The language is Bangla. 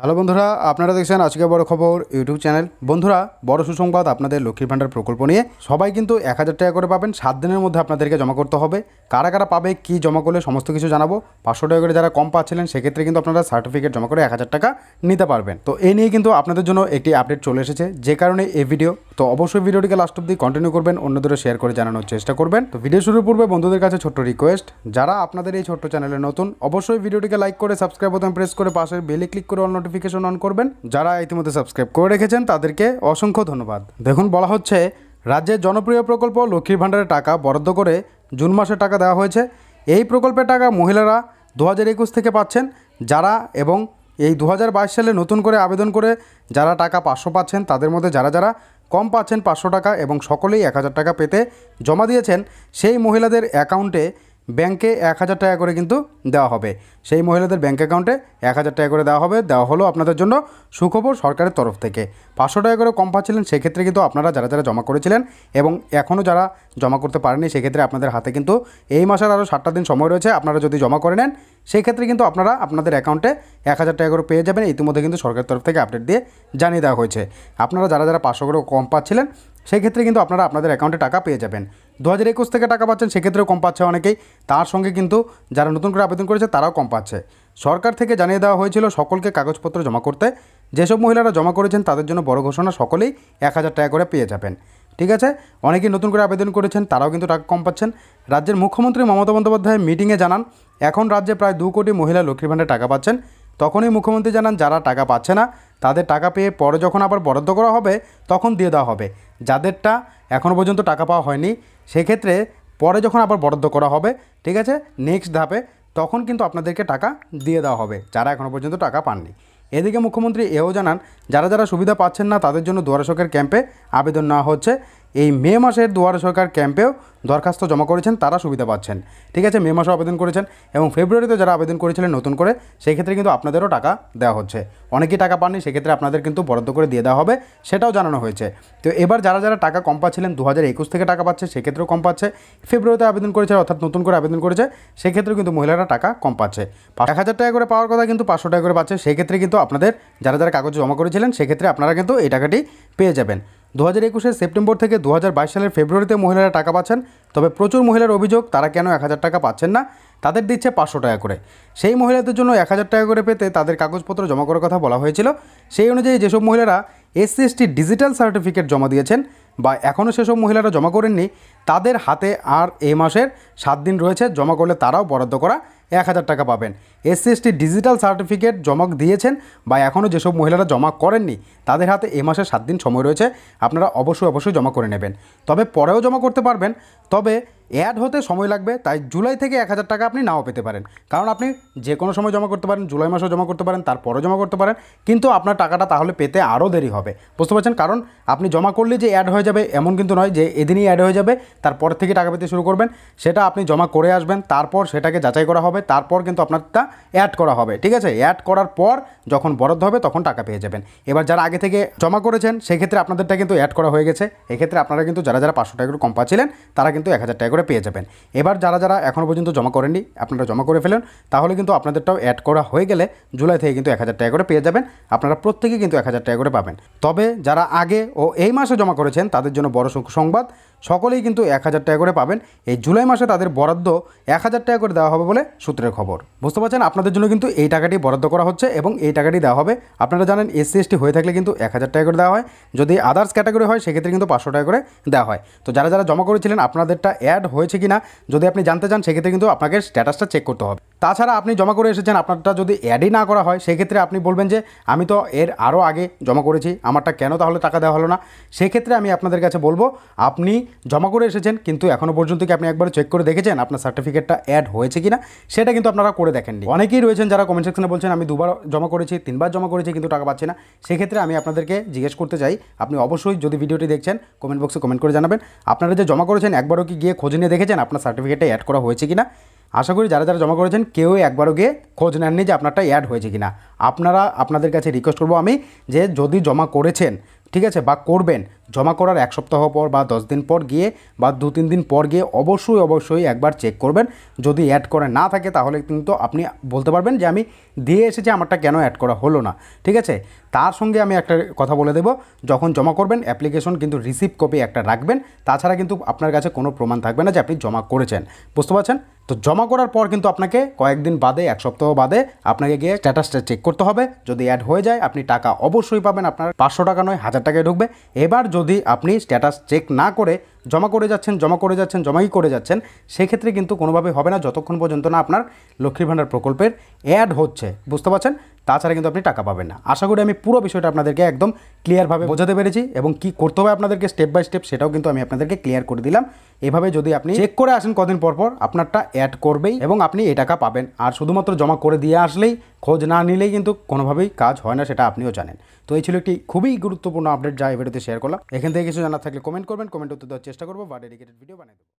হ্যালো বন্ধুরা আপনারা দেখছেন আজকে বড় খবর ইউটিউব চ্যানেল বন্ধুরা বড় সুসংবাদ আপনাদের লক্ষ্মীর ভাণ্ডার প্রকল্প নিয়ে সবাই কিন্তু এক হাজার টাকা করে পাবেন সাত দিনের মধ্যে আপনাদেরকে জমা করতে হবে কারা কারা পাবে কি জমা করলে সমস্ত কিছু জানাবো পাঁচশো টাকা করে যারা কম পাচ্ছিলেন সেক্ষেত্রে কিন্তু আপনারা সার্টিফিকেট জমা করে এক হাজার টাকা নিতে পারবেন তো এই নিয়ে কিন্তু আপনাদের জন্য একটি আপডেট চলে এসেছে যে কারণে এই ভিডিও তো অবশ্যই ভিডিওটিকে লাস্ট অব্দি কন্টিনিউ করবেন অন্যদেরও শেয়ার করে জানানোর চেষ্টা করবেন তো ভিডিও শুরুর পূর্বে বন্ধুদের কাছে ছোট্ট রিকোয়েস্ট যারা আপনাদের এই ছোট্ট চ্যানেলে নতুন অবশ্যই ভিডিওটিকে লাইক করে সাবস্ক্রাইব বোতাম প্রেস করে পাশের বেলে ক্লিক করে অল নোটিফিকেশন অন করবেন যারা ইতিমধ্যে সাবস্ক্রাইব করে রেখেছেন তাদেরকে অসংখ্য ধন্যবাদ দেখুন বলা হচ্ছে রাজ্যের জনপ্রিয় প্রকল্প লক্ষ্মীর ভাণ্ডারের টাকা বরাদ্দ করে জুন মাসে টাকা দেওয়া হয়েছে এই প্রকল্পের টাকা মহিলারা দু থেকে পাচ্ছেন যারা এবং এই দু সালে নতুন করে আবেদন করে যারা টাকা পাঁচশো পাচ্ছেন তাদের মধ্যে যারা যারা কম পাচ্ছেন পাঁচশো টাকা এবং সকলেই এক হাজার টাকা পেতে জমা দিয়েছেন সেই মহিলাদের অ্যাকাউন্টে ব্যাংকে এক হাজার টাকা করে কিন্তু দেওয়া হবে সেই মহিলাদের ব্যাঙ্ক অ্যাকাউন্টে এক হাজার টাকা করে দেওয়া হবে দেওয়া হলো আপনাদের জন্য সুখবর সরকারের তরফ থেকে পাঁচশো টাকা করে কম পাচ্ছিলেন সেক্ষেত্রে কিন্তু আপনারা যারা যারা জমা করেছিলেন এবং এখনও যারা জমা করতে পারেনি সেক্ষেত্রে আপনাদের হাতে কিন্তু এই মাসের আরও সাতটা দিন সময় রয়েছে আপনারা যদি জমা করে নেন সেই ক্ষেত্রে কিন্তু আপনারা আপনাদের অ্যাকাউন্টে এক হাজার টাকা করে পেয়ে যাবেন ইতিমধ্যে কিন্তু সরকারের তরফ থেকে আপডেট দিয়ে জানিয়ে দেওয়া হয়েছে আপনারা যারা যারা পাঁচশো করে কম পাচ্ছিলেন সেই ক্ষেত্রে কিন্তু আপনারা আপনাদের অ্যাকাউন্টে টাকা পেয়ে যাবেন দু হাজার একুশ থেকে টাকা পাচ্ছেন সেক্ষেত্রেও কম পাচ্ছে অনেকেই তার সঙ্গে কিন্তু যারা নতুন করে আবেদন করেছে তারাও কম পাচ্ছে সরকার থেকে জানিয়ে দেওয়া হয়েছিল সকলকে কাগজপত্র জমা করতে যেসব মহিলারা জমা করেছেন তাদের জন্য বড় ঘোষণা সকলেই এক হাজার টাকা করে পেয়ে যাবেন ঠিক আছে অনেকেই নতুন করে আবেদন করেছেন তারাও কিন্তু টাকা কম পাচ্ছেন রাজ্যের মুখ্যমন্ত্রী মমতা বন্দ্যোপাধ্যায় মিটিংয়ে জানান এখন রাজ্যে প্রায় দু কোটি মহিলা লক্ষ্মীর ভাণ্ডার টাকা পাচ্ছেন তখনই মুখ্যমন্ত্রী জানান যারা টাকা পাচ্ছে না তাদের টাকা পেয়ে পরে যখন আবার বরাদ্দ করা হবে তখন দিয়ে দেওয়া হবে যাদেরটা এখনও পর্যন্ত টাকা পাওয়া হয়নি সেক্ষেত্রে পরে যখন আবার বরাদ্দ করা হবে ঠিক আছে নেক্সট ধাপে তখন কিন্তু আপনাদেরকে টাকা দিয়ে দেওয়া হবে যারা এখনও পর্যন্ত টাকা পাননি এদিকে মুখ্যমন্ত্রী এও জানান যারা যারা সুবিধা পাচ্ছেন না তাদের জন্য দুয়ারশোকের ক্যাম্পে আবেদন নেওয়া হচ্ছে এই মে মাসের দুয়ার সরকার ক্যাম্পেও দরখাস্ত জমা করেছেন তারা সুবিধা পাচ্ছেন ঠিক আছে মে মাসে আবেদন করেছেন এবং ফেব্রুয়ারিতে যারা আবেদন করেছিলেন নতুন করে সেক্ষেত্রে কিন্তু আপনাদেরও টাকা দেওয়া হচ্ছে অনেকেই টাকা পাননি সেক্ষেত্রে আপনাদের কিন্তু বরাদ্দ করে দিয়ে দেওয়া হবে সেটাও জানানো হয়েছে তো এবার যারা যারা টাকা কম পাচ্ছিলেন দু থেকে টাকা পাচ্ছে সেক্ষেত্রেও কম পাচ্ছে ফেব্রুয়ারিতে আবেদন করেছে অর্থাৎ নতুন করে আবেদন করেছে সেক্ষেত্রেও কিন্তু মহিলারা টাকা কম পাচ্ছে এক হাজার টাকা করে পাওয়ার কথা কিন্তু পাঁচশো টাকা করে পাচ্ছে সেক্ষেত্রে কিন্তু আপনাদের যারা যারা কাগজ জমা করেছিলেন সেক্ষেত্রে আপনারা কিন্তু এই টাকাটি পেয়ে যাবেন দু হাজার একুশের সেপ্টেম্বর থেকে দু সালের ফেব্রুয়ারিতে মহিলারা টাকা পাচ্ছেন তবে প্রচুর মহিলার অভিযোগ তারা কেন এক হাজার টাকা পাচ্ছেন না তাদের দিচ্ছে পাঁচশো টাকা করে সেই মহিলাদের জন্য এক হাজার টাকা করে পেতে তাদের কাগজপত্র জমা করার কথা বলা হয়েছিল সেই অনুযায়ী যেসব মহিলারা এসসি এসটি ডিজিটাল সার্টিফিকেট জমা দিয়েছেন বা এখনও সেসব মহিলারা জমা করেননি তাদের হাতে আর এ মাসের সাত দিন রয়েছে জমা করলে তারাও বরাদ্দ করা এক হাজার টাকা পাবেন এসসি ডিজিটাল সার্টিফিকেট জমা দিয়েছেন বা এখনও যেসব মহিলারা জমা করেননি তাদের হাতে এ মাসের সাত দিন সময় রয়েছে আপনারা অবশ্যই অবশ্যই জমা করে নেবেন তবে পরেও জমা করতে পারবেন তবে অ্যাড হতে সময় লাগবে তাই জুলাই থেকে এক হাজার টাকা আপনি নাও পেতে পারেন কারণ আপনি যে কোনো সময় জমা করতে পারেন জুলাই মাসেও জমা করতে পারেন তারপরেও জমা করতে পারেন কিন্তু আপনার টাকাটা তাহলে পেতে আরও দেরি হবে বুঝতে পারছেন কারণ আপনি জমা করলে যে অ্যাড হয়ে হয়ে যাবে এমন কিন্তু নয় যে এদিনই অ্যাড হয়ে যাবে তারপর থেকে টাকা পেতে শুরু করবেন সেটা আপনি জমা করে আসবেন তারপর সেটাকে যাচাই করা হবে তারপর কিন্তু আপনারটা অ্যাড করা হবে ঠিক আছে অ্যাড করার পর যখন বরাদ্দ হবে তখন টাকা পেয়ে যাবেন এবার যারা আগে থেকে জমা করেছেন সেক্ষেত্রে আপনাদেরটা কিন্তু অ্যাড করা হয়ে গেছে এক্ষেত্রে আপনারা কিন্তু যারা যারা পাঁচশো টাকা করে কম পাচ্ছিলেন তারা কিন্তু এক হাজার টাকা করে পেয়ে যাবেন এবার যারা যারা এখনও পর্যন্ত জমা করেননি আপনারা জমা করে ফেলেন তাহলে কিন্তু আপনাদেরটাও অ্যাড করা হয়ে গেলে জুলাই থেকে কিন্তু এক হাজার টাকা করে পেয়ে যাবেন আপনারা প্রত্যেকে কিন্তু এক হাজার টাকা করে পাবেন তবে যারা আগে ও এই মাসে জমা করেছেন তাদের জন্য বড় সংবাদ সকলেই কিন্তু এক হাজার টাকা করে পাবেন এই জুলাই মাসে তাদের বরাদ্দ এক হাজার টাকা করে দেওয়া হবে বলে সূত্রের খবর বুঝতে পারছেন আপনাদের জন্য কিন্তু এই টাকাটি বরাদ্দ করা হচ্ছে এবং এই টাকাটি দেওয়া হবে আপনারা জানেন এসসি এসটি হয়ে থাকলে কিন্তু এক হাজার টাকা করে দেওয়া হয় যদি আদার্স ক্যাটাগরি হয় সেক্ষেত্রে কিন্তু পাঁচশো টাকা করে দেওয়া হয় তো যারা যারা জমা করেছিলেন আপনাদেরটা অ্যাড হয়েছে কি না যদি আপনি জানতে চান সেক্ষেত্রে কিন্তু আপনাকে স্ট্যাটাসটা চেক করতে হবে তাছাড়া আপনি জমা করে এসেছেন আপনারটা যদি অ্যাডই না করা হয় সেক্ষেত্রে আপনি বলবেন যে আমি তো এর আরও আগে জমা করেছি আমারটা কেন তাহলে টাকা দেওয়া হলো না সেক্ষেত্রে আমি আপনাদের কাছে বলবো আপনি জমা করে এসেছেন কিন্তু এখনও পর্যন্ত কি আপনি একবার চেক করে দেখেছেন আপনার সার্টিফিকেটটা অ্যাড হয়েছে কিনা সেটা কিন্তু আপনারা করে দেখেননি অনেকেই রয়েছেন যারা কমেন্ট সেকশনে বলছেন আমি দুবার জমা করেছি তিনবার জমা করেছি কিন্তু টাকা পাচ্ছি না সেক্ষেত্রে আমি আপনাদেরকে জিজ্ঞেস করতে চাই আপনি অবশ্যই যদি ভিডিওটি দেখছেন কমেন্ট বক্সে কমেন্ট করে জানাবেন আপনারা যে জমা করেছেন একবারও কি গিয়ে খোঁজ নিয়ে দেখেছেন আপনার সার্টিফিকেটে অ্যাড করা হয়েছে কিনা আশা করি যারা যারা জমা করেছেন কেউ একবারও গিয়ে খোঁজ নেননি যে আপনারটা অ্যাড হয়েছে কিনা আপনারা আপনাদের কাছে রিকোয়েস্ট করবো আমি যে যদি জমা করেছেন ঠিক আছে বা করবেন জমা করার এক সপ্তাহ পর বা দশ দিন পর গিয়ে বা দু তিন দিন পর গিয়ে অবশ্যই অবশ্যই একবার চেক করবেন যদি অ্যাড করা না থাকে তাহলে কিন্তু আপনি বলতে পারবেন যে আমি দিয়ে এসেছি আমারটা কেন অ্যাড করা হলো না ঠিক আছে তার সঙ্গে আমি একটা কথা বলে দেব যখন জমা করবেন অ্যাপ্লিকেশন কিন্তু রিসিভ কপি একটা রাখবেন তাছাড়া কিন্তু আপনার কাছে কোনো প্রমাণ থাকবে না যে আপনি জমা করেছেন বুঝতে পারছেন তো জমা করার পর কিন্তু আপনাকে কয়েকদিন বাদে এক সপ্তাহ বাদে আপনাকে গিয়ে স্ট্যাটাসটা চেক করতে হবে যদি অ্যাড হয়ে যায় আপনি টাকা অবশ্যই পাবেন আপনার পাঁচশো টাকা নয় হাজার টাকায় ঢুকবে এবার যদি আপনি স্ট্যাটাস চেক না করে জমা করে যাচ্ছেন জমা করে যাচ্ছেন জমাই করে যাচ্ছেন সেক্ষেত্রে কিন্তু কোনোভাবে হবে না যতক্ষণ পর্যন্ত না আপনার লক্ষ্মীর ভাণ্ডার প্রকল্পের অ্যাড হচ্ছে বুঝতে পারছেন তাছাড়া কিন্তু আপনি টাকা পাবেন না আশা করি আমি পুরো বিষয়টা আপনাদেরকে একদম ক্লিয়ারভাবে বোঝাতে পেরেছি এবং কি করতে হবে আপনাদেরকে স্টেপ বাই স্টেপ সেটাও কিন্তু আমি আপনাদেরকে ক্লিয়ার করে দিলাম এভাবে যদি আপনি চেক করে আসেন কদিন পরপর আপনারটা অ্যাড করবেই এবং আপনি এই টাকা পাবেন আর শুধুমাত্র জমা করে দিয়ে আসলেই খোঁজ না নিলেই কিন্তু কোনোভাবেই কাজ হয় না সেটা আপনিও জানেন তো এই ছিল একটি খুবই গুরুত্বপূর্ণ আপডেট যা এই ভিডিওতে শেয়ার করলাম এখান থেকে কিছু জানার থাকলে কমেন্ট করবেন কমেন্ট উত্তর দেওয়ার চেষ্টা করবো বা ডেডিকেটেড ভিডিও বানিয়ে দেবো